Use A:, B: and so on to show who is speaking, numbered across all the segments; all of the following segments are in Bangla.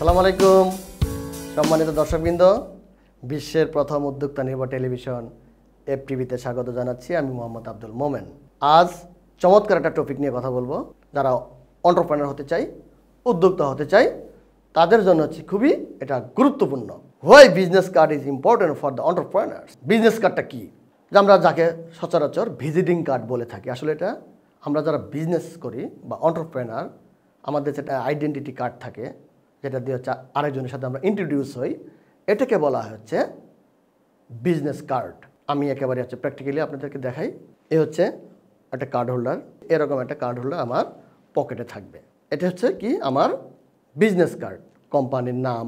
A: সালাম আলাইকুম সম্মানিত দর্শকবৃন্দ বিশ্বের প্রথম উদ্যোক্তা নির্ভর টেলিভিশন এফ টিভিতে স্বাগত জানাচ্ছি আমি মোহাম্মদ আব্দুল মোমেন আজ চমৎকার একটা টপিক নিয়ে কথা বলবো যারা অন্টারপ্রেনার হতে চাই উদ্যোক্তা হতে চাই তাদের জন্য হচ্ছে খুবই এটা গুরুত্বপূর্ণ why business card is important for the entrepreneurs business কার্ডটা কী যে আমরা যাকে সচরাচর ভিজিটিং কার্ড বলে থাকি আসলে এটা আমরা যারা বিজনেস করি বা অন্টারপ্রেনার আমাদের যেটা আইডেন্টিটি কার্ড থাকে যেটা দিয়ে হচ্ছে আরেকজনের সাথে আমরা ইন্ট্রোডিউস হই এটাকে বলা হচ্ছে বিজনেস কার্ড আমি একেবারে হচ্ছে প্র্যাকটিক্যালি আপনাদেরকে দেখাই এ হচ্ছে একটা কার্ড হোল্ডার এরকম একটা কার্ড হোল্ডার আমার পকেটে থাকবে এটা হচ্ছে কি আমার বিজনেস কার্ড কোম্পানির নাম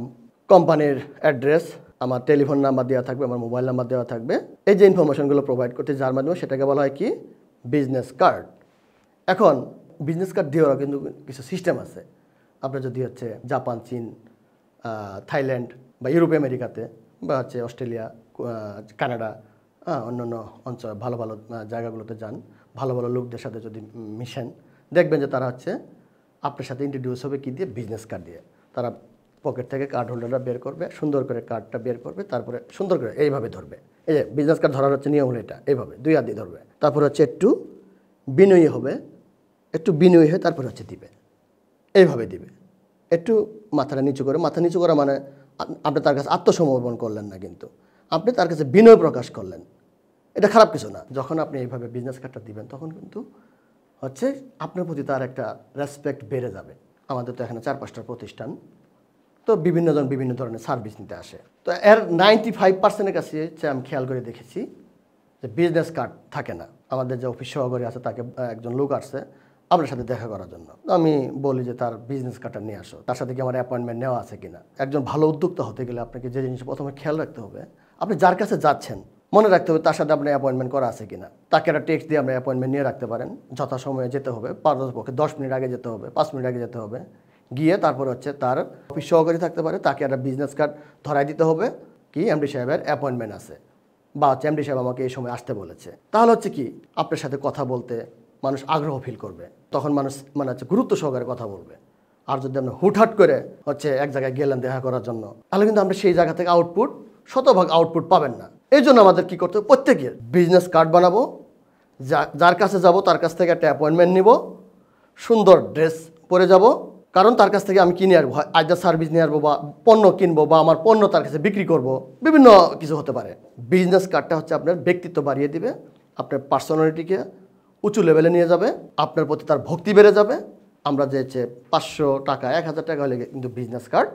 A: কোম্পানির অ্যাড্রেস আমার টেলিফোন নাম্বার দেওয়া থাকবে আমার মোবাইল নাম্বার দেওয়া থাকবে এই যে ইনফরমেশনগুলো প্রোভাইড করতে যার মাধ্যমে সেটাকে বলা হয় কি বিজনেস কার্ড এখন বিজনেস কার্ড দেওয়ারও কিন্তু কিছু সিস্টেম আছে আপনার যদি হচ্ছে জাপান চীন থাইল্যান্ড বা ইউরোপ আমেরিকাতে বা হচ্ছে অস্ট্রেলিয়া কানাডা অন্যান্য অঞ্চল ভালো ভালো জায়গাগুলোতে যান ভালো ভালো লোকদের সাথে যদি মিশেন দেখবেন যে তারা হচ্ছে আপনার সাথে ইন্ট্রোডিউস হবে কী দিয়ে বিজনেস কার্ড দিয়ে তারা পকেট থেকে কার্ড হোল্ডাররা বের করবে সুন্দর করে কার্ডটা বের করবে তারপরে সুন্দর করে এইভাবে ধরবে এই যে বিজনেস কার্ড ধরার হচ্ছে নিয়ম হলো এটা এইভাবে দুই হাত দিয়ে ধরবে তারপর হচ্ছে একটু বিনয়ী হবে একটু বিনয়ী হয়ে তারপরে হচ্ছে দিবে এইভাবে দিবে একটু মাথাটা নিচু করে মাথা নিচু করা মানে আপনি তার কাছে আত্মসমর্পণ করলেন না কিন্তু আপনি তার কাছে বিনয় প্রকাশ করলেন এটা খারাপ কিছু না যখন আপনি এইভাবে বিজনেস কার্ডটা দিবেন তখন কিন্তু হচ্ছে আপনার প্রতি তার একটা রেসপেক্ট বেড়ে যাবে আমাদের তো এখানে চার পাঁচটা প্রতিষ্ঠান তো বিভিন্নজন বিভিন্ন ধরনের সার্ভিস নিতে আসে তো এর নাইনটি ফাইভ পার্সেন্টের কাছে আমি খেয়াল করে দেখেছি যে বিজনেস কার্ড থাকে না আমাদের যে অফিস সহকারী আছে তাকে একজন লোক আসছে আপনার সাথে দেখা করার জন্য আমি বলি যে তার বিজনেস কার্ডটা নিয়ে আসো তার সাথে কি আমার অ্যাপয়েন্টমেন্ট নেওয়া আছে কিনা একজন ভালো উদ্যোক্তা হতে গেলে আপনাকে যে জিনিস প্রথমে খেয়াল রাখতে হবে আপনি যার কাছে যাচ্ছেন মনে রাখতে হবে তার সাথে আপনার অ্যাপয়েন্টমেন্ট করা আছে কিনা তাকে একটা টেক্সট দিয়ে আপনি অ্যাপয়েন্টমেন্ট নিয়ে রাখতে পারেন যথাসময়ে যেতে হবে পক্ষে দশ মিনিট আগে যেতে হবে পাঁচ মিনিট আগে যেতে হবে গিয়ে তারপর হচ্ছে তার অফিস সহকারী থাকতে পারে তাকে একটা বিজনেস কার্ড ধরাই দিতে হবে কি এমডি সাহেবের অ্যাপয়েন্টমেন্ট আছে বা হচ্ছে এমডি সাহেব আমাকে এই সময় আসতে বলেছে তাহলে হচ্ছে কি আপনার সাথে কথা বলতে মানুষ আগ্রহ ফিল করবে তখন মানুষ মানে হচ্ছে গুরুত্ব সহকারে কথা বলবে আর যদি আমরা হুটহাট করে হচ্ছে এক জায়গায় গেলেন দেখা করার জন্য তাহলে কিন্তু আমরা সেই জায়গা থেকে আউটপুট শতভাগ আউটপুট পাবেন না এই জন্য আমাদের কী করতে হবে প্রত্যেকের বিজনেস কার্ড বানাবো যা যার কাছে যাব তার কাছ থেকে একটা অ্যাপয়েন্টমেন্ট নিব সুন্দর ড্রেস পরে যাব কারণ তার কাছ থেকে আমি কিনে আসবো আজ সার্ভিস নিয়ে আসবো বা পণ্য কিনবো বা আমার পণ্য তার কাছে বিক্রি করব বিভিন্ন কিছু হতে পারে বিজনেস কার্ডটা হচ্ছে আপনার ব্যক্তিত্ব বাড়িয়ে দিবে আপনার পার্সোনালিটিকে উঁচু লেভেলে নিয়ে যাবে আপনার প্রতি তার ভক্তি বেড়ে যাবে আমরা যে হচ্ছে পাঁচশো টাকা এক হাজার টাকা হলে কিন্তু বিজনেস কার্ড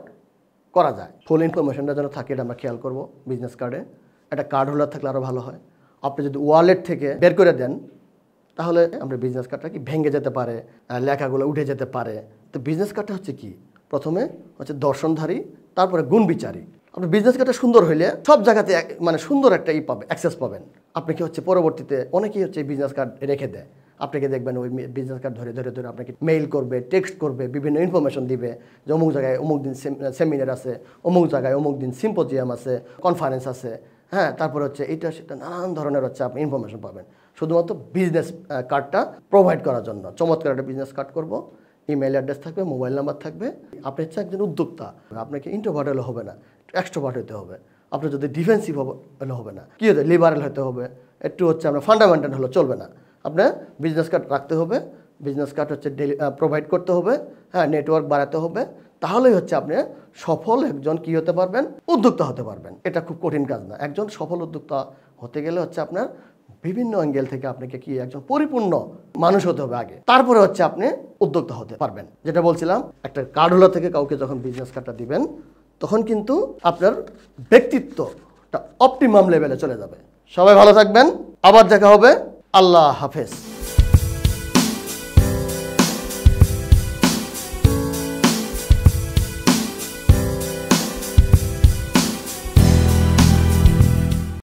A: করা যায় ফুল ইনফরমেশনটা যেন থাকে এটা আমরা খেয়াল করব বিজনেস কার্ডে একটা কার্ড হোল্ডার থাকলে আরও ভালো হয় আপনি যদি ওয়ালেট থেকে বের করে দেন তাহলে আমরা বিজনেস কার্ডটা কি ভেঙে যেতে পারে লেখাগুলো উঠে যেতে পারে তো বিজনেস কার্ডটা হচ্ছে কি প্রথমে হচ্ছে দর্শনধারী তারপরে গুণ বিচারী আপনার বিজনেস কার্ডটা সুন্দর হইলে সব জায়গাতে মানে সুন্দর একটা ই পাবে অ্যাক্সেস পাবেন আপনি কি হচ্ছে পরবর্তীতে অনেকেই হচ্ছে বিজনেস কার্ড রেখে দেয় আপনাকে দেখবেন ওই বিজনেস কার্ড ধরে ধরে ধরে আপনাকে মেইল করবে টেক্সট করবে বিভিন্ন ইনফরমেশন দিবে যে অমুক জায়গায় অমুক দিন সেমিনার আছে অমুক জায়গায় অমুক দিন সিম্পোজিয়াম আছে কনফারেন্স আছে হ্যাঁ তারপরে হচ্ছে এটা সেটা নানান ধরনের হচ্ছে আপনি ইনফরমেশন পাবেন শুধুমাত্র বিজনেস কার্ডটা প্রোভাইড করার জন্য চমৎকার একটা বিজনেস কার্ড করবো ইমেল অ্যাড্রেস থাকবে মোবাইল নাম্বার থাকবে আপনি হচ্ছে একজন উদ্যোক্তা আপনাকে ইন্ট্রোভার্ট হলে হবে না এক্সট্রোভার্ট হতে হবে আপনি যদি ডিফেন্সিভ হলে হবে না কী হতে লিবারেল হতে হবে একটু হচ্ছে আপনার ফান্ডামেন্টাল হলে চলবে না আপনার বিজনেস কার্ড রাখতে হবে বিজনেস কার্ড হচ্ছে ডেলি প্রোভাইড করতে হবে হ্যাঁ নেটওয়ার্ক বাড়াতে হবে তাহলেই হচ্ছে আপনি সফল একজন কি হতে পারবেন উদ্যোক্তা হতে পারবেন এটা খুব কঠিন কাজ না একজন সফল উদ্যোক্তা হতে গেলে হচ্ছে আপনার বিভিন্ন অ্যাঙ্গেল থেকে আপনাকে কি একজন পরিপূর্ণ মানুষ হতে হবে আগে তারপরে হচ্ছে আপনি উদ্যোক্তা হতে পারবেন যেটা বলছিলাম একটা কার্ড হোল্ডার থেকে কাউকে যখন বিজনেস কার্ডটা দিবেন তখন কিন্তু আপনার ব্যক্তিত্বটা অপটিমাম লেভেলে চলে যাবে সবাই ভালো থাকবেন আবার দেখা হবে আল্লাহ হাফেজ